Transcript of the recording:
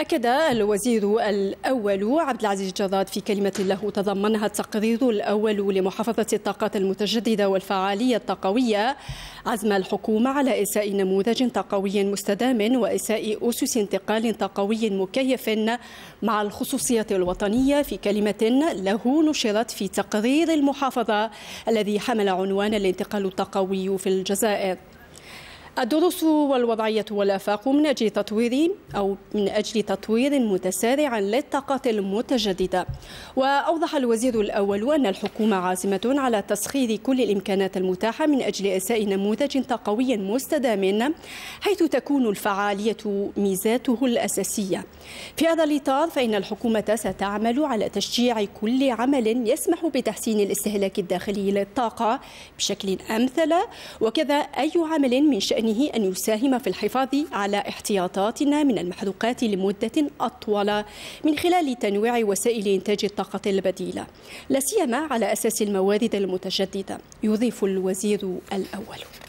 أكد الوزير الأول عبد العزيز جراد في كلمة له تضمنها التقرير الأول لمحافظة الطاقات المتجددة والفعالية الطاقوية عزم الحكومة على إساء نموذج طاقوي مستدام وإساء أسس انتقال طاقوي مكيف مع الخصوصية الوطنية في كلمة له نشرت في تقرير المحافظة الذي حمل عنوان الانتقال الطاقوي في الجزائر الدروس والوضعية والآفاق من أجل تطوير أو من أجل تطوير متسارع للطاقات المتجددة وأوضح الوزير الأول أن الحكومة عازمة على تسخير كل الإمكانات المتاحة من أجل إساء نموذج طاقوي مستدام حيث تكون الفعالية ميزاته الأساسية في هذا الإطار فإن الحكومة ستعمل على تشجيع كل عمل يسمح بتحسين الاستهلاك الداخلي للطاقة بشكل أمثل وكذا أي عمل من شأن بشأنه أن يساهم في الحفاظ على احتياطاتنا من المحروقات لمدة أطول من خلال تنويع وسائل إنتاج الطاقة البديلة لا سيما على أساس الموارد المتجددة يضيف الوزير الأول